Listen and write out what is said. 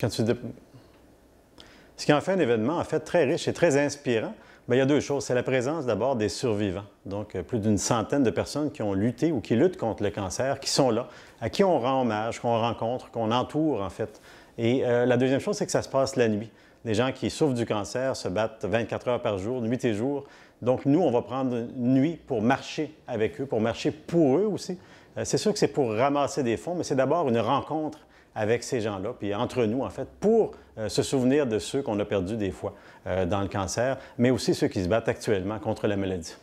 Quand tu Ce qui en fait un événement, en fait, très riche et très inspirant, bien, il y a deux choses. C'est la présence d'abord des survivants, donc euh, plus d'une centaine de personnes qui ont lutté ou qui luttent contre le cancer, qui sont là, à qui on rend hommage, qu'on rencontre, qu'on entoure, en fait. Et euh, la deuxième chose, c'est que ça se passe la nuit. Les gens qui souffrent du cancer se battent 24 heures par jour, nuit et jour. Donc, nous, on va prendre une nuit pour marcher avec eux, pour marcher pour eux aussi. Euh, c'est sûr que c'est pour ramasser des fonds, mais c'est d'abord une rencontre avec ces gens-là, puis entre nous, en fait, pour euh, se souvenir de ceux qu'on a perdus des fois euh, dans le cancer, mais aussi ceux qui se battent actuellement contre la maladie.